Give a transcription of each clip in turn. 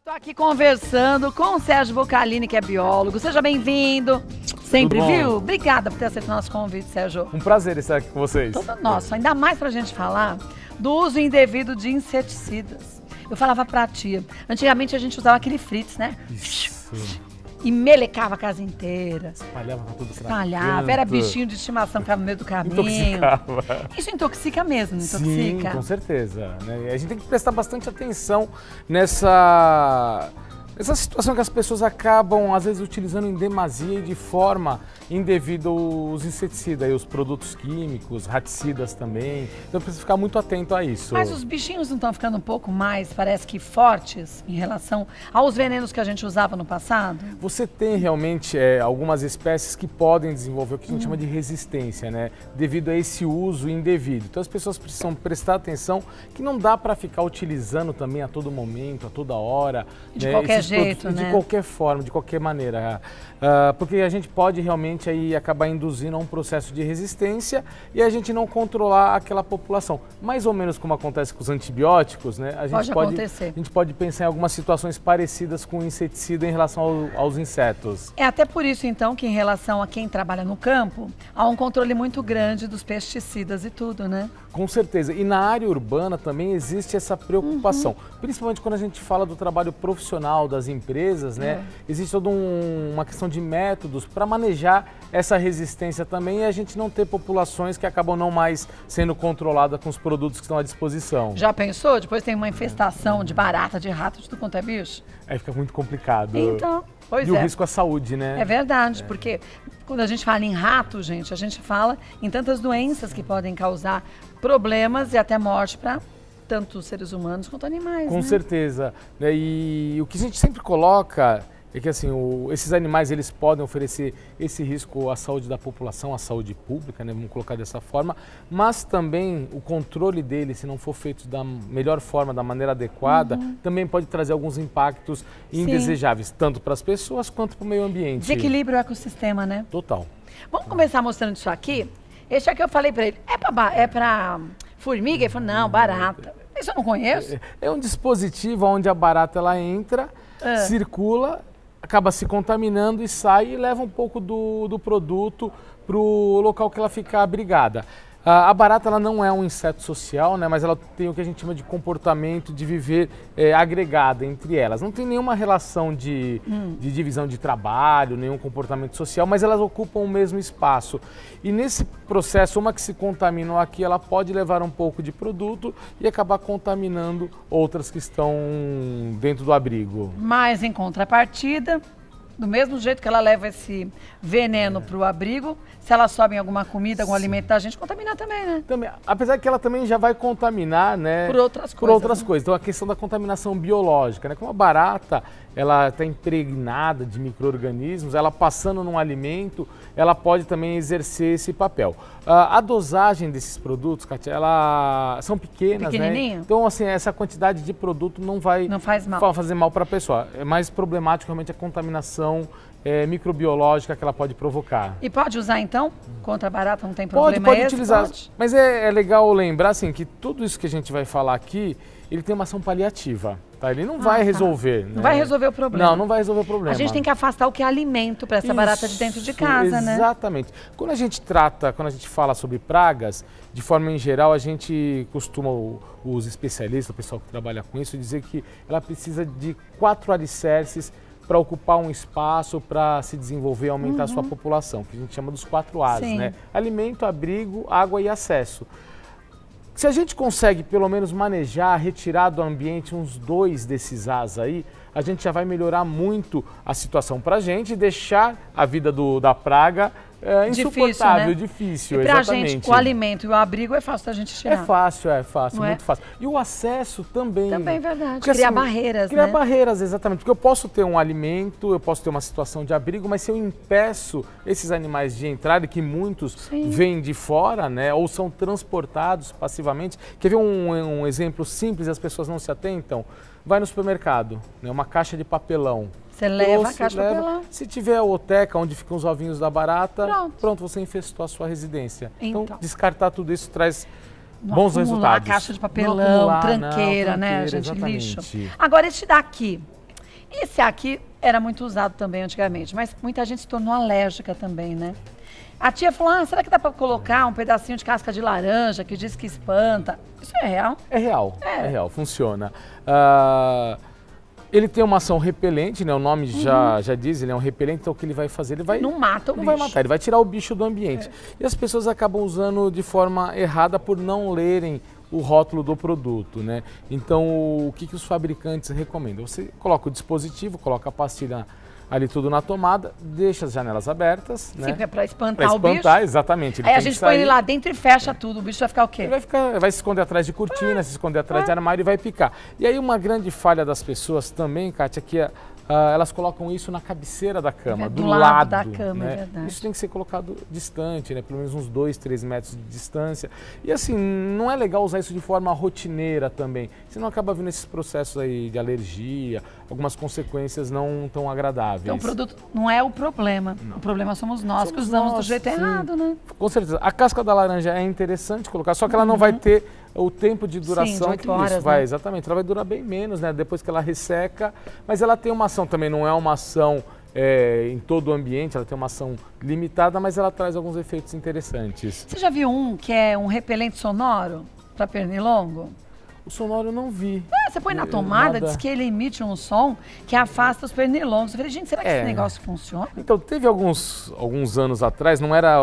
Estou aqui conversando com o Sérgio Bocalini, que é biólogo. Seja bem-vindo. Sempre, viu? Obrigada por ter aceito o nosso convite, Sérgio. Um prazer estar aqui com vocês. Todo nosso, ainda mais para a gente falar do uso indevido de inseticidas. Eu falava a tia, antigamente a gente usava aquele fritz, né? Isso e melecava a casa inteira. Espalhava pra tudo Espalhava, era bichinho de estimação que ficava no meio do caminho. Intoxicava. Isso intoxica mesmo, intoxica. Sim, com certeza. Né? A gente tem que prestar bastante atenção nessa essa situação que as pessoas acabam, às vezes, utilizando em demasia e de forma indevido os inseticidas os produtos químicos, raticidas também. Então precisa ficar muito atento a isso. Mas os bichinhos não estão ficando um pouco mais, parece que fortes em relação aos venenos que a gente usava no passado? Você tem realmente é, algumas espécies que podem desenvolver o que a gente hum. chama de resistência, né? Devido a esse uso indevido. Então as pessoas precisam prestar atenção que não dá para ficar utilizando também a todo momento, a toda hora. De né? qualquer Esses jeito, produtos, né? De qualquer forma, de qualquer maneira. Uh, porque a gente pode realmente gente aí acabar induzindo a um processo de resistência e a gente não controlar aquela população. Mais ou menos como acontece com os antibióticos, né? A gente pode, pode acontecer. A gente pode pensar em algumas situações parecidas com o inseticida em relação ao, aos insetos. É até por isso, então, que em relação a quem trabalha no campo, há um controle muito grande dos pesticidas e tudo, né? Com certeza. E na área urbana também existe essa preocupação. Uhum. Principalmente quando a gente fala do trabalho profissional das empresas, né? É. Existe toda um, uma questão de métodos para manejar essa resistência também e a gente não ter populações que acabam não mais sendo controladas com os produtos que estão à disposição. Já pensou? Depois tem uma infestação de barata, de rato, de tudo quanto é bicho? Aí fica muito complicado. Então, pois e é. E o risco à saúde, né? É verdade, é. porque quando a gente fala em rato, gente, a gente fala em tantas doenças que podem causar problemas e até morte para tanto seres humanos quanto animais. Com né? certeza. Né, e o que a gente sempre coloca é que assim, o, esses animais eles podem oferecer esse risco à saúde da população, à saúde pública, né, vamos colocar dessa forma, mas também o controle deles, se não for feito da melhor forma, da maneira adequada, uhum. também pode trazer alguns impactos Sim. indesejáveis, tanto para as pessoas quanto para o meio ambiente. Desequilíbrio o ecossistema, né? Total. Vamos começar mostrando isso aqui. Esse aqui eu falei para ele, é para é formiga? Ele falou, não, barata. Isso eu não conheço. É, é um dispositivo onde a barata ela entra, ah. circula acaba se contaminando e sai e leva um pouco do, do produto para o local que ela ficar abrigada. A barata ela não é um inseto social, né, mas ela tem o que a gente chama de comportamento de viver é, agregada entre elas. Não tem nenhuma relação de, hum. de divisão de trabalho, nenhum comportamento social, mas elas ocupam o mesmo espaço. E nesse processo, uma que se contaminou aqui, ela pode levar um pouco de produto e acabar contaminando outras que estão dentro do abrigo. Mas em contrapartida, do mesmo jeito que ela leva esse veneno é. para o abrigo, se ela sobe em alguma comida, algum Sim. alimento a gente, contamina também, né? Também, apesar que ela também já vai contaminar, né? Por outras coisas. Por outras né? coisas. Então a questão da contaminação biológica, né? Como a barata, ela está impregnada de micro-organismos, ela passando num alimento, ela pode também exercer esse papel. Ah, a dosagem desses produtos, Katia, ela são pequenas, né? Então, assim, essa quantidade de produto não vai não faz mal. fazer mal para a pessoa. É mais problemático realmente a contaminação é, microbiológica que ela pode provocar. E pode usar então? Contra barata não tem problema Pode, pode esse, utilizar. Pode? Mas é, é legal lembrar assim, que tudo isso que a gente vai falar aqui, ele tem uma ação paliativa. Tá? Ele não ah, vai tá. resolver. Tá. Né? Não vai né? resolver o problema. Não, não vai resolver o problema. A gente tem que afastar o que é alimento para essa Isso, barata de dentro de casa, exatamente. né? Exatamente. Quando a gente trata, quando a gente fala sobre pragas, de forma em geral, a gente costuma, os especialistas, o pessoal que trabalha com isso, dizer que ela precisa de quatro alicerces para ocupar um espaço, para se desenvolver e aumentar uhum. a sua uhum. população, que a gente chama dos quatro As, Sim. né? Alimento, abrigo, água e acesso. Se a gente consegue pelo menos manejar, retirar do ambiente uns dois desses as aí, a gente já vai melhorar muito a situação para a gente e deixar a vida do, da praga é, insuportável, difícil, né? difícil e pra exatamente. gente, com o alimento e o abrigo é fácil da gente tirar. É fácil, é fácil, Não é? muito é? fácil. E o acesso também. Também é verdade. Porque, criar assim, barreiras, criar né? barreiras, exatamente. Porque eu posso ter um alimento, eu posso ter uma situação de abrigo, mas se eu impeço esses animais de entrada, que muitos Sim. vêm de fora, né? Ou são transportados passivamente. Quer ver um, um exemplo simples e as pessoas não se atentam? Vai no supermercado, né? Uma caixa de papelão. Você leva a caixa leva. pra lá. Se tiver a oteca, onde ficam os ovinhos da barata, pronto, pronto você infestou a sua residência. Então, então descartar tudo isso traz não bons resultados. caixa de papelão, acumular, tranqueira, não, tranqueira, né, gente? Exatamente. Lixo. Agora, esse daqui. Esse aqui era muito usado também antigamente, mas muita gente se tornou alérgica também, né? A tia falou: ah, será que dá para colocar um pedacinho de casca de laranja que diz que espanta? Isso é real? É real. É, é real, funciona. Uh ele tem uma ação repelente, né? O nome uhum. já, já diz, ele é um repelente, então o que ele vai fazer? Ele vai. Não mata o não bicho. Não vai matar, ele vai tirar o bicho do ambiente. É. E as pessoas acabam usando de forma errada por não lerem o rótulo do produto, né? Então, o que, que os fabricantes recomendam? Você coloca o dispositivo, coloca a pastilha ali tudo na tomada, deixa as janelas abertas. Sim, né? para espantar, pra espantar o bicho. espantar exatamente. Aí a gente põe ele lá dentro e fecha é. tudo. O bicho vai ficar o quê? Ele vai, ficar, vai se esconder atrás de cortina, ah, se esconder atrás ah. de armário e vai picar. E aí uma grande falha das pessoas também, Kátia, que é Uh, elas colocam isso na cabeceira da cama, do, do lado, lado, da cama, né? é verdade. Isso tem que ser colocado distante, né? Pelo menos uns 2, 3 metros de distância. E assim, não é legal usar isso de forma rotineira também, senão acaba vendo esses processos aí de alergia, algumas consequências não tão agradáveis. Então o produto não é o problema, não. o problema somos nós somos que usamos nós, do jeito sim. errado, né? Com certeza. A casca da laranja é interessante colocar, só que ela não vai uhum. ter o tempo de duração Sim, de que horas, isso vai, né? exatamente, ela vai durar bem menos, né? Depois que ela resseca, mas ela tem uma ação também, não é uma ação é, em todo o ambiente, ela tem uma ação limitada, mas ela traz alguns efeitos interessantes. Você já viu um que é um repelente sonoro para pernilongo? O sonoro eu não vi. Ah, você põe na tomada, Nada. diz que ele emite um som que afasta os pernilongos. Eu falei, gente, será que é. esse negócio funciona? Então, teve alguns, alguns anos atrás, não era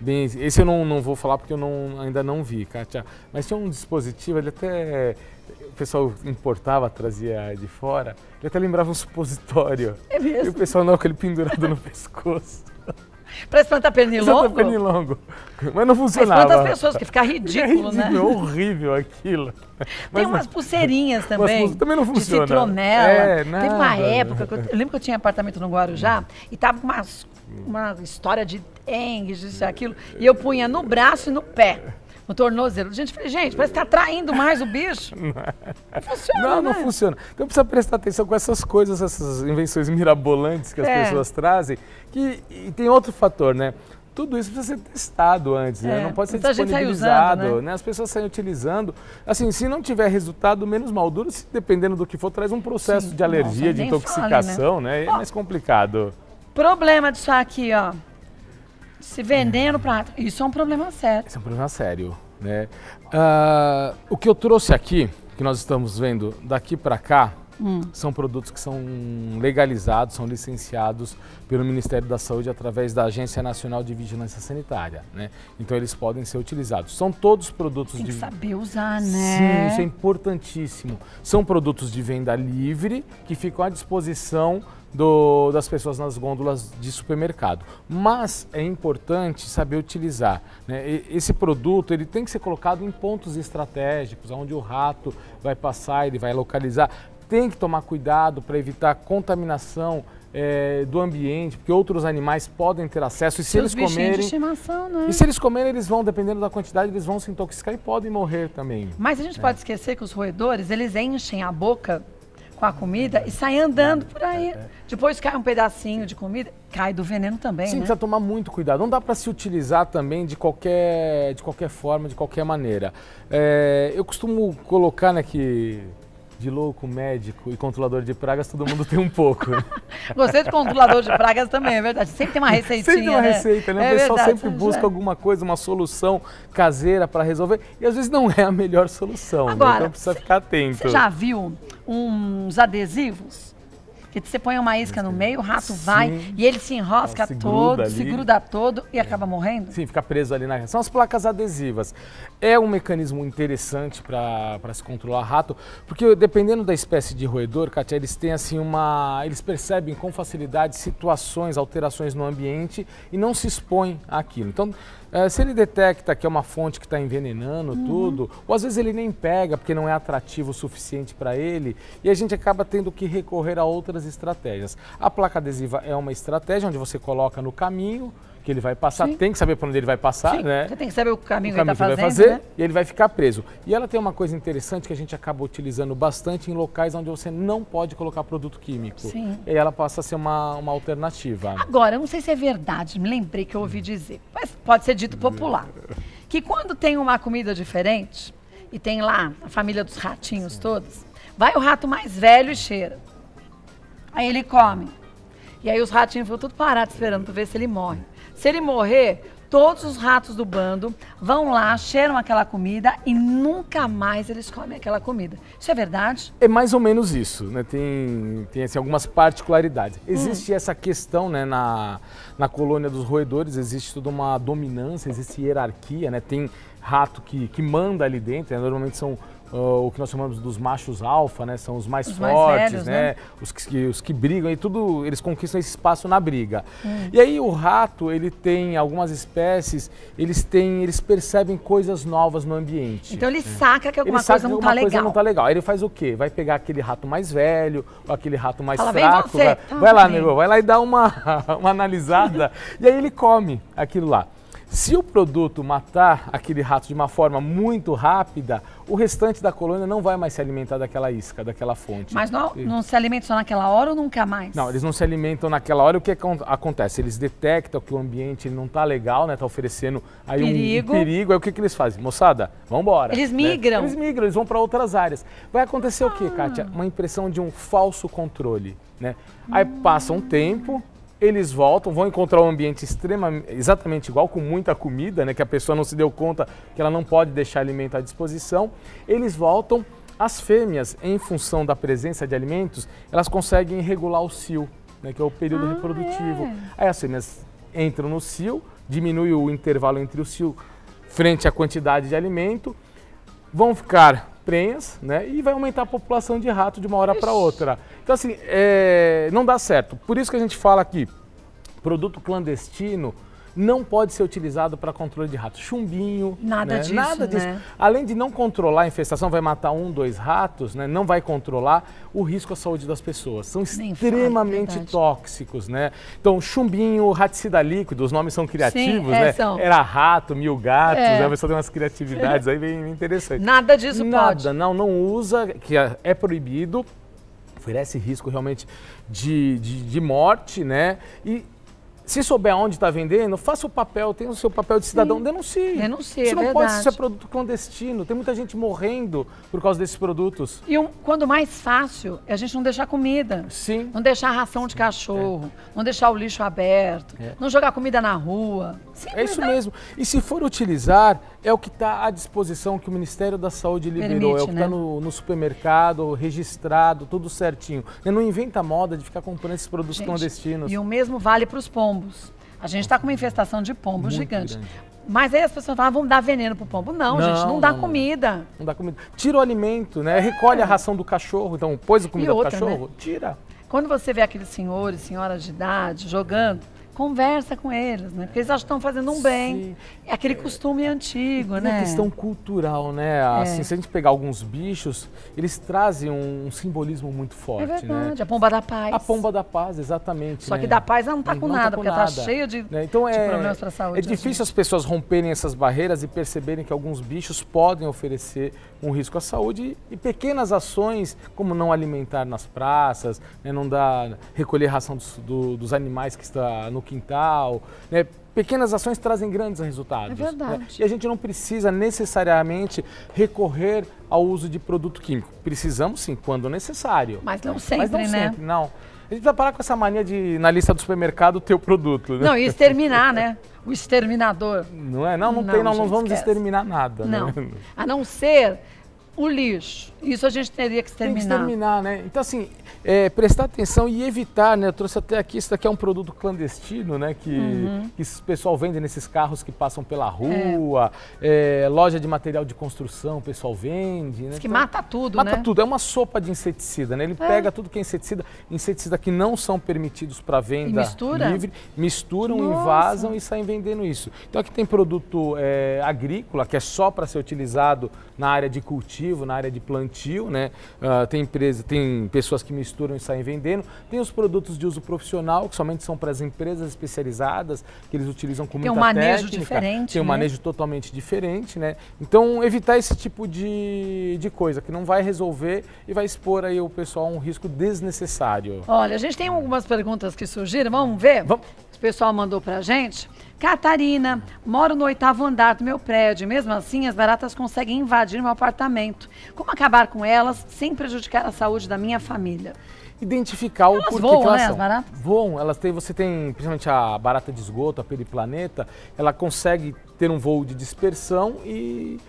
bem. Esse eu não, não vou falar porque eu não, ainda não vi, Kátia. Mas tinha um dispositivo, ele até. O pessoal importava, trazia de fora. Ele até lembrava um supositório. É mesmo? E o pessoal não, com ele pendurado no pescoço. parece espantar pernilongo? Espanta pernilongo. Mas não funcionava. Espanta as pessoas, que fica ridículo, é ridículo né? É horrível aquilo. Mas Tem umas pulseirinhas também. Umas também não funciona. De citronela. É, Teve uma época, eu, eu lembro que eu tinha apartamento no Guarujá e tava com umas uma história de dengue, isso e aquilo. E eu punha no braço e no pé. No tornozelo. Gente, falei, gente, parece que tá atraindo mais o bicho. É. Não funciona. Não, não né? funciona. Então precisa prestar atenção com essas coisas, essas invenções mirabolantes que as é. pessoas trazem. Que, e tem outro fator, né? tudo isso precisa ser testado antes, né? é, né? Não pode ser disponibilizado, usando, né? né? As pessoas saem utilizando. Assim, se não tiver resultado, menos mal duro, se dependendo do que for, traz um processo Sim, de alergia, nossa, de né? intoxicação, né? né? É mais complicado. Problema disso aqui, ó. Se vendendo é. prato. Isso é um problema sério. Isso é um problema sério, né? Uh, o que eu trouxe aqui, que nós estamos vendo daqui para cá, hum. são produtos que são legalizados, são licenciados pelo Ministério da Saúde através da Agência Nacional de Vigilância Sanitária, né? Então eles podem ser utilizados. São todos produtos Tem de que saber usar, né? Sim, isso é importantíssimo. São produtos de venda livre que ficam à disposição do, das pessoas nas gôndolas de supermercado. Mas é importante saber utilizar. Né? Esse produto ele tem que ser colocado em pontos estratégicos, onde o rato vai passar, ele vai localizar. Tem que tomar cuidado para evitar contaminação é, do ambiente, porque outros animais podem ter acesso. E se eles comerem. De estimação, né? E se eles comerem, eles vão, dependendo da quantidade, eles vão se intoxicar e podem morrer também. Mas a gente é. pode esquecer que os roedores, eles enchem a boca com a comida e sai andando por aí. É, é. Depois cai um pedacinho de comida, cai do veneno também. Sim, né? precisa tomar muito cuidado. Não dá para se utilizar também de qualquer, de qualquer forma, de qualquer maneira. É, eu costumo colocar, né, que de louco, médico e controlador de pragas, todo mundo tem um pouco. Gostei de controlador de pragas também, é verdade. Sempre tem uma receitinha. Sempre tem uma né? receita, né? É o pessoal verdade, sempre é busca é. alguma coisa, uma solução caseira para resolver. E às vezes não é a melhor solução, né? Agora, né? então precisa ficar atento. Você já viu uns adesivos que você põe uma isca no meio, o rato Sim. vai e ele se enrosca se todo, ali. se gruda todo e é. acaba morrendo? Sim, fica preso ali na. São as placas adesivas. É um mecanismo interessante para se controlar rato, porque dependendo da espécie de roedor, Katia, eles têm assim uma. Eles percebem com facilidade situações, alterações no ambiente e não se expõem àquilo. Então, é, se ele detecta que é uma fonte que está envenenando uhum. tudo, ou às vezes ele nem pega porque não é atrativo o suficiente para ele, e a gente acaba tendo que recorrer a outras estratégias. A placa adesiva é uma estratégia onde você coloca no caminho, que ele vai passar, Sim. tem que saber para onde ele vai passar, Sim. né? Você tem que saber o caminho, o tá caminho que ele está fazendo. Vai fazer, né? E ele vai ficar preso. E ela tem uma coisa interessante que a gente acaba utilizando bastante em locais onde você não pode colocar produto químico. Sim. E ela passa a ser uma, uma alternativa. Agora, eu não sei se é verdade, me lembrei que eu ouvi dizer, mas pode ser dito popular, que quando tem uma comida diferente e tem lá a família dos ratinhos Sim. todos, vai o rato mais velho e cheira. Aí ele come. E aí os ratinhos ficam tudo parados esperando para ver se ele morre. Se ele morrer, todos os ratos do bando vão lá, cheiram aquela comida e nunca mais eles comem aquela comida. Isso é verdade? É mais ou menos isso, né? Tem, tem assim, algumas particularidades. Hum. Existe hum. essa questão, né, na, na colônia dos roedores, existe toda uma dominância, existe hierarquia, né? Tem rato que, que manda ali dentro, né? normalmente são uh, o que nós chamamos dos machos alfa, né? São os mais os fortes, mais velhos, né? né? Os, que, os que brigam e tudo, eles conquistam esse espaço na briga. Hum. E aí o rato, ele tem algumas espécies, eles têm, eles percebem coisas novas no ambiente. Então ele saca que alguma ele coisa não tá legal. não tá legal. Aí ele faz o quê? Vai pegar aquele rato mais velho, ou aquele rato mais Fala, fraco. Vai, tá vai lá, negão, vai lá e dá uma, uma analisada. e aí ele come aquilo lá. Se o produto matar aquele rato de uma forma muito rápida, o restante da colônia não vai mais se alimentar daquela isca, daquela fonte. Mas não, não se alimenta só naquela hora ou nunca mais? Não, eles não se alimentam naquela hora. O que acontece? Eles detectam que o ambiente não está legal, né? Está oferecendo aí perigo. um perigo. Aí o que, que eles fazem? Moçada, vamos embora. Eles né? migram. Né? Eles migram, eles vão para outras áreas. Vai acontecer ah. o quê, ah. Kátia? Uma impressão de um falso controle, né? Aí passa um tempo, eles voltam, vão encontrar um ambiente extremamente, exatamente igual, com muita comida, né, que a pessoa não se deu conta que ela não pode deixar alimento à disposição. Eles voltam, as fêmeas, em função da presença de alimentos, elas conseguem regular o cio, né, que é o período ah, reprodutivo. É. Aí as fêmeas entram no cio, diminui o intervalo entre o cio frente à quantidade de alimento vão ficar prenhas, né? E vai aumentar a população de rato de uma hora para outra. Então, assim, é, não dá certo. Por isso que a gente fala aqui, produto clandestino, não pode ser utilizado para controle de ratos. Chumbinho, nada né? disso. Nada disso. Né? Além de não controlar a infestação, vai matar um, dois ratos, né? não vai controlar o risco à saúde das pessoas. São Nem extremamente fala, tóxicos, né? Então, chumbinho, raticida líquido, os nomes são criativos, Sim, é, né? São. Era rato, mil gatos, é. né? a pessoa tem umas criatividades aí bem interessantes. Nada disso Nada, pode. não, não usa, que é, é proibido, oferece risco realmente de, de, de morte, né? E se souber onde está vendendo, faça o papel, tenha o seu papel de cidadão, Sim. denuncie. Denuncie, Você é não verdade. pode, ser produto clandestino. Tem muita gente morrendo por causa desses produtos. E um, quando mais fácil é a gente não deixar comida. Sim. Não deixar ração de cachorro, é. não deixar o lixo aberto, é. não jogar comida na rua. É Sim, é verdade. isso mesmo. E se for utilizar, é o que está à disposição que o Ministério da Saúde liberou, Permite, é o que está né? Tá no, no, supermercado, registrado, tudo certinho. E né, não inventa moda de ficar comprando esses produtos gente, clandestinos. E o mesmo vale para os pombos. A gente está com uma infestação de pombos Muito gigante. Grande. Mas aí as pessoas falam, ah, vamos dar veneno pro pombo. Não, não gente, não, dá não, comida. Não dá comida. Tira o alimento, né? Recolhe a é. ração do cachorro, então pôs a comida outra, do né? cachorro, né? tira. Quando você vê aqueles senhores, senhoras de idade, jogando, conversa com eles, né? Porque eles acham que estão fazendo um bem. Sim. É aquele é. costume antigo, e né? questão cultural, né? Assim, é. se a gente pegar alguns bichos, eles trazem um, um simbolismo muito é forte, é verdade, né? a pomba da paz. A pomba da paz, exatamente. Só né? que da paz ela não está com não tá nada, tá com porque tá nada. ela está cheia de, né? então, de é, problemas para a saúde. É difícil assim. as pessoas romperem essas barreiras e perceberem que alguns bichos podem oferecer um risco à saúde e pequenas ações, como não alimentar nas praças, né? não dar, recolher ração dos, do, dos animais que está no quintal, né? Pequenas ações trazem grandes resultados. É né? verdade. Né? E a gente não precisa necessariamente recorrer ao uso de produto químico. Precisamos sim, quando necessário. Mas não sempre, Mas não né? sempre, não. A gente vai parar com essa mania de, na lista do supermercado, ter o produto. Né? Não, e exterminar, né? O exterminador. Não é? Não, não, não tem, não, não vamos esquece. exterminar nada. Né? Não. Né? A não ser o lixo. Isso a gente teria que exterminar. Tem que exterminar, né? Então, assim, é, prestar atenção e evitar, né? Eu trouxe até aqui, isso daqui é um produto clandestino, né? Que, uhum. que pessoal vende nesses carros que passam pela é. rua, é. É, loja de material de construção, o pessoal vende, né? que então, mata tudo, mata né? Mata tudo, é uma sopa de inseticida, né? Ele é. pega tudo que é inseticida, inseticida que não são permitidos para venda mistura? livre, misturam, Nossa. invasam e saem vendendo isso. Então aqui tem produto é, agrícola, que é só para ser utilizado na área de cultivo, cultivo, na área de plantio, né? Uh, tem, empresa, tem pessoas que misturam e saem vendendo. Tem os produtos de uso profissional, que somente são para as empresas especializadas, que eles utilizam com muita técnica. Tem um manejo técnica, diferente. Tem um né? manejo totalmente diferente, né? Então, evitar esse tipo de, de coisa, que não vai resolver e vai expor aí o pessoal a um risco desnecessário. Olha, a gente tem algumas perguntas que surgiram, vamos ver? Vamos o pessoal mandou pra gente. Catarina, moro no oitavo andar do meu prédio. Mesmo assim, as baratas conseguem invadir meu apartamento. Como acabar com elas sem prejudicar a saúde da minha família? Identificar elas o porquê voam, que elas né, são. As baratas? Voam, elas têm, você tem, principalmente a barata de esgoto, a periplaneta, ela consegue ter um voo de dispersão e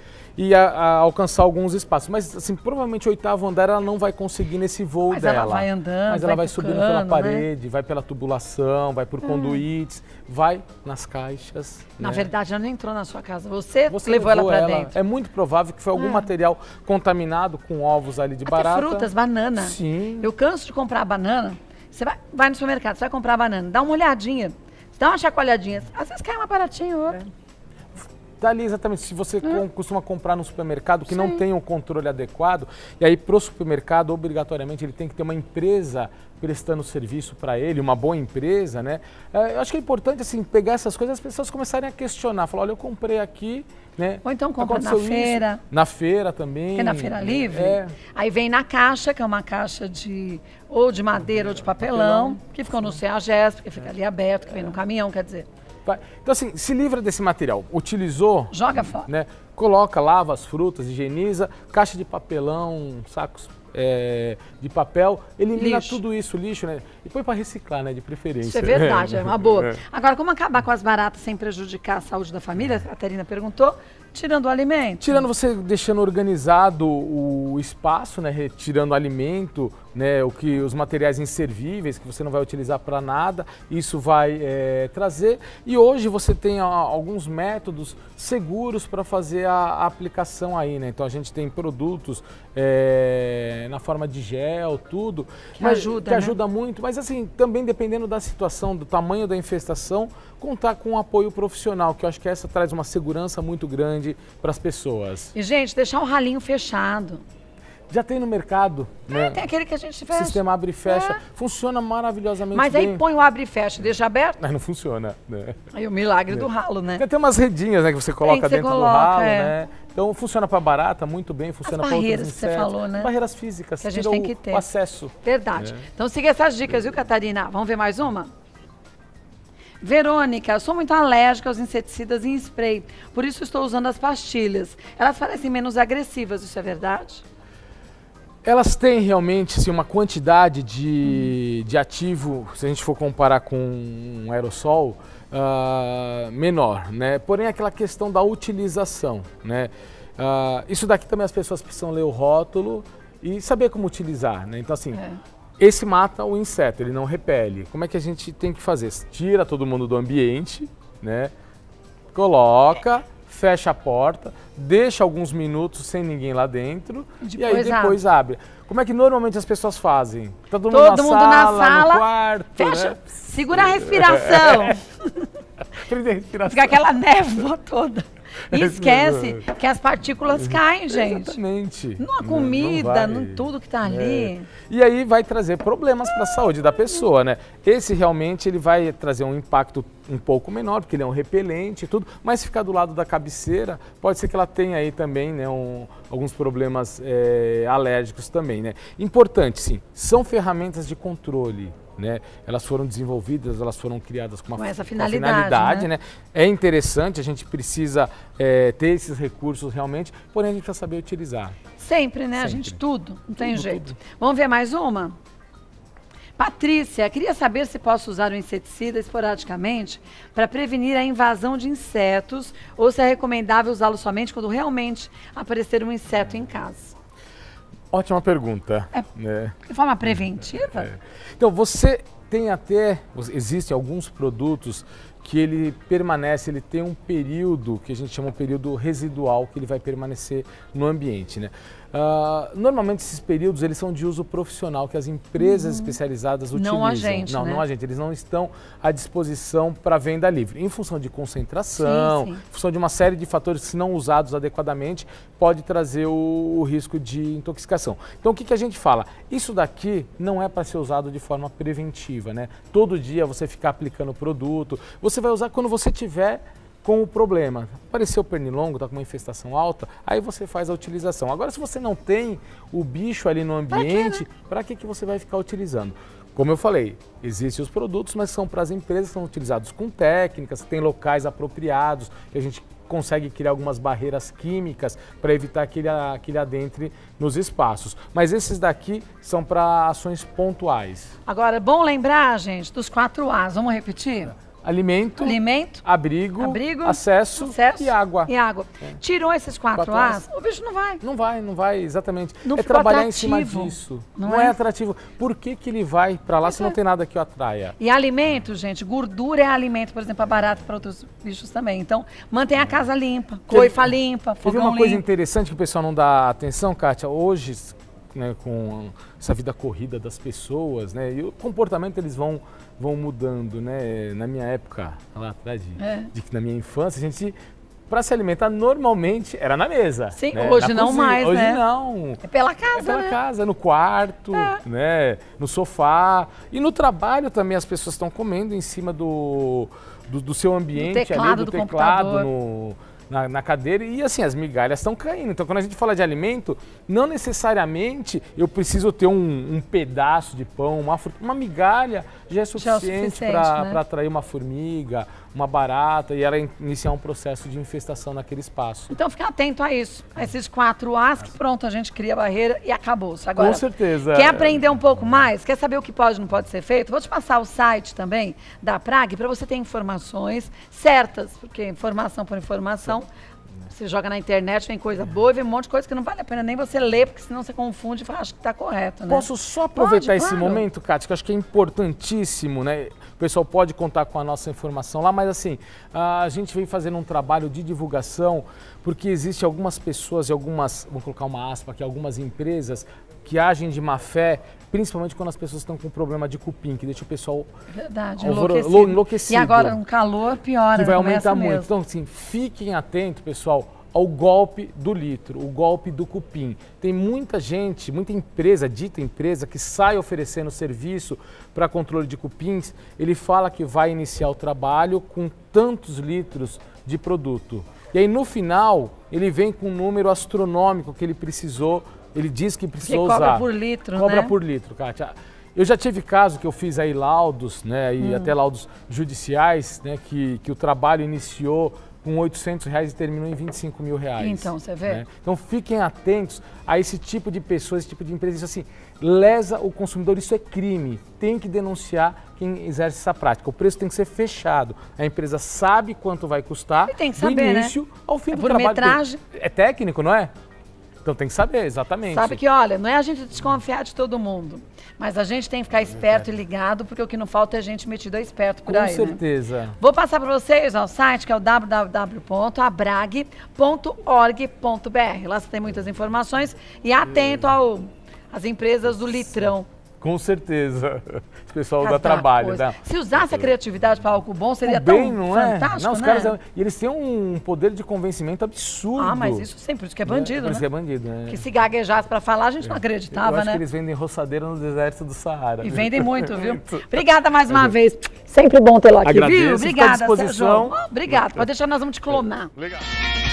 e a, a alcançar alguns espaços. Mas, assim, provavelmente o oitavo andar ela não vai conseguir nesse voo Mas dela. Mas ela vai andando, Mas ela vai, subindo pela né? parede, né? vai pela tubulação, vai por hum. conduítes, vai nas caixas. Na né? verdade, ela não entrou na sua casa. Você, Você levou, levou ela para dentro. É muito provável que foi algum é. material contaminado com ovos ali de Até barata. frutas, banana. Sim. Eu canso de comprar banana. Você vai, vai no supermercado, você vai comprar banana, dá uma olhadinha, dá uma chacoalhadinha. Às vezes cai uma baratinha ou outra. É. Tá ali exatamente. Se você costuma comprar no supermercado que Sim. não tem o um controle adequado, e aí para o supermercado, obrigatoriamente, ele tem que ter uma empresa prestando serviço para ele, uma boa empresa, né? É, eu acho que é importante, assim, pegar essas coisas as pessoas começarem a questionar. Falar, olha, eu comprei aqui, né? Ou então compra na isso. feira. Na feira também. Porque na feira é. livre. É. Aí vem na caixa, que é uma caixa de ou de madeira ou de papelão, papelão. que ficou no CEAGESP, que fica é. ali aberto, que é. vem no caminhão, quer dizer. Então, assim, se livra desse material. Utilizou. Joga fora. Né? Coloca, lava as frutas, higieniza, caixa de papelão, sacos é, de papel, elimina lixo. tudo isso, lixo, né? E põe para reciclar, né? De preferência. Isso é verdade, é, é uma boa. É. Agora, como acabar com as baratas sem prejudicar a saúde da família? A Terina perguntou. Tirando o alimento. Tirando você, deixando organizado o espaço, né? Retirando alimento, né? O que os materiais inservíveis que você não vai utilizar para nada, isso vai é, trazer. E hoje você tem alguns métodos seguros para fazer a aplicação aí, né? Então a gente tem produtos é, na forma de gel, tudo. Que mas, ajuda, Que né? ajuda muito, mas assim, também dependendo da situação, do tamanho da infestação, contar com um apoio profissional, que eu acho que essa traz uma segurança muito grande para as pessoas. E gente, deixar o ralinho fechado. Já tem no mercado. É, né? tem aquele que a gente fecha. Sistema abre e fecha. É. Funciona maravilhosamente Mas aí põe o abre e fecha, deixa aberto. Mas não funciona. Né? Aí o milagre é. do ralo, né? Tem até umas redinhas né, que você coloca que você dentro coloca, do ralo, é. né? Então funciona para barata muito bem, funciona para outras insetos. Barreiras que você falou, né? Barreiras físicas. Que a gente tem que ter. O acesso. Verdade. É. Então siga essas dicas, viu, Catarina? Vamos ver mais uma? Verônica, sou muito alérgica aos inseticidas em spray, por isso estou usando as pastilhas. Elas parecem menos agressivas, isso é verdade? Elas têm realmente assim, uma quantidade de, de ativo, se a gente for comparar com um aerossol, uh, menor, né? Porém, aquela questão da utilização, né? Uh, isso daqui também as pessoas precisam ler o rótulo e saber como utilizar, né? Então, assim, é. esse mata o inseto, ele não repele. Como é que a gente tem que fazer? Tira todo mundo do ambiente, né? Coloca... É fecha a porta, deixa alguns minutos sem ninguém lá dentro depois tipo, e aí depois abre. abre. Como é que normalmente as pessoas fazem? Tá todo mundo, na, mundo sala, na sala, no quarto, fecha, né? segura a respiração. Fica aquela névoa toda. E esquece que as partículas caem, gente. Exatamente. Na comida, não, não em tudo que está ali. É. E aí vai trazer problemas para a saúde da pessoa, né? Esse realmente ele vai trazer um impacto um pouco menor, porque ele é um repelente e tudo, mas se ficar do lado da cabeceira, pode ser que ela tenha aí também né, um, alguns problemas é, alérgicos também, né? Importante, sim, são ferramentas de controle. Né? Elas foram desenvolvidas, elas foram criadas com, uma, com essa finalidade. finalidade né? Né? É interessante, a gente precisa é, ter esses recursos realmente, porém a gente precisa saber utilizar. Sempre, né? Sempre. A gente tudo, não tudo, tem jeito. Tudo. Vamos ver mais uma? Patrícia, queria saber se posso usar o inseticida esporadicamente para prevenir a invasão de insetos ou se é recomendável usá-lo somente quando realmente aparecer um inseto em casa. Ótima pergunta. É, é. De forma preventiva? É. Então, você tem até. Existem alguns produtos que ele permanece, ele tem um período que a gente chama um período residual que ele vai permanecer no ambiente. Né? Ah, normalmente esses períodos eles são de uso profissional que as empresas uhum. especializadas utilizam. Não a gente, não, né? não a gente. Eles não estão à disposição para venda livre. Em função de concentração, sim, sim. em função de uma série de fatores que, se não usados adequadamente, pode trazer o, o risco de intoxicação. Então o que, que a gente fala? Isso daqui não é para ser usado de forma preventiva, né? Todo dia você ficar aplicando o produto. Você vai usar quando você tiver com o problema. Apareceu pernilongo, está com uma infestação alta, aí você faz a utilização. Agora, se você não tem o bicho ali no né? ambiente, para que, né? que você vai ficar utilizando? Como eu falei, existem os produtos, mas são para as empresas, são utilizados com técnicas, tem locais apropriados, que a gente consegue criar algumas barreiras químicas para evitar que ele, que ele adentre nos espaços. Mas esses daqui são para ações pontuais. Agora, é bom lembrar, gente, dos quatro As. Vamos repetir? É. Alimento, Alimento abrigo, abrigo acesso, acesso, e água. E água. É. Tirou esses quatro, quatro As, o bicho não vai. Não vai, não vai, exatamente. Não é trabalhar atrativo, em cima disso. Não, não é? é? atrativo. Por que, que ele vai para lá Isso se não é. tem nada que o atraia? E alimento, gente, gordura é alimento, por exemplo, é barato para outros bichos também. Então, mantém a casa limpa, coifa limpa, fogão limpo. uma coisa interessante que o pessoal não dá atenção, Kátia, hoje né, com essa vida corrida das pessoas, né? E o comportamento eles vão, vão mudando, né? Na minha época, lá atrás, de, é. de que na minha infância, a gente para se alimentar normalmente era na mesa. Sim, né? hoje não mais, hoje né? não. É pela casa, é pela né? casa, no quarto, é. né? No sofá e no trabalho também as pessoas estão comendo em cima do, do, do seu ambiente, do teclado, ali, do, do teclado, computador. no na, na cadeira e assim, as migalhas estão caindo. Então, quando a gente fala de alimento, não necessariamente eu preciso ter um, um pedaço de pão, uma, fruta, uma migalha já é, é suficiente, é suficiente para né? atrair uma formiga, uma barata e ela iniciar um processo de infestação naquele espaço. Então fica atento a isso, a esses quatro As que pronto, a gente cria a barreira e acabou. -se. Agora, Com certeza. Quer aprender um pouco mais? Quer saber o que pode e não pode ser feito? Vou te passar o site também da Prague para você ter informações certas, porque informação por informação você joga na internet, vem coisa é. boa e vem um monte de coisa que não vale a pena nem você ler, porque senão você confunde e fala, acho que está correto, né? Posso só aproveitar pode, esse claro. momento, Cátia, que eu acho que é importantíssimo, né? O pessoal pode contar com a nossa informação lá, mas assim, a gente vem fazendo um trabalho de divulgação, porque existe algumas pessoas e algumas, vou colocar uma aspa aqui, algumas empresas que agem de má fé principalmente quando as pessoas estão com problema de cupim, que deixa o pessoal Verdade, enlouquecido. enlouquecido. E agora, um calor piora. Que vai aumentar muito. Mesmo. Então, assim, fiquem atentos, pessoal, ao golpe do litro, o golpe do cupim. Tem muita gente, muita empresa, dita empresa, que sai oferecendo serviço para controle de cupins. Ele fala que vai iniciar o trabalho com tantos litros de produto. E aí, no final, ele vem com um número astronômico que ele precisou ele diz que precisou Porque cobra usar. Cobra por litro, Cobra né? por litro, Kátia. Eu já tive caso que eu fiz aí laudos, né, e hum. até laudos judiciais, né, que, que o trabalho iniciou com 800 reais e terminou em 25 mil reais. Então, você vê? Né? Então, fiquem atentos a esse tipo de pessoa, esse tipo de empresa. Isso, assim, lesa o consumidor, isso é crime. Tem que denunciar quem exerce essa prática. O preço tem que ser fechado. A empresa sabe quanto vai custar e tem que saber, do né? início né? ao fim é do por trabalho. Metragem. É técnico, não é? Então tem que saber, exatamente. Sabe que, olha, não é a gente desconfiar de todo mundo, mas a gente tem que ficar é esperto é e ligado, porque o que não falta é gente metida esperto por Com aí. Com né? certeza. Né? Vou passar para vocês ó, o site, que é o www.abrag.org.br. Lá você tem muitas informações e atento ao empresas do litrão. Com certeza. O pessoal dá trabalho. Dá. Né? Se usasse a criatividade para algo bom, seria bem, tão não é? fantástico, é? não, os né? caras, E eles têm um poder de convencimento absurdo. Ah, mas isso sempre, isso que é bandido, é, né? Isso que é bandido, né? né? Que se gaguejasse para falar, a gente não é. acreditava, Eu acho né? que eles vendem roçadeira no deserto do Saara. E vendem muito, viu? Obrigada mais uma vez. Sempre bom tê-lo aqui, Agradeço, viu? Obrigada, Sérgio. Oh, obrigado. Pode deixar, nós vamos te clonar. Obrigado.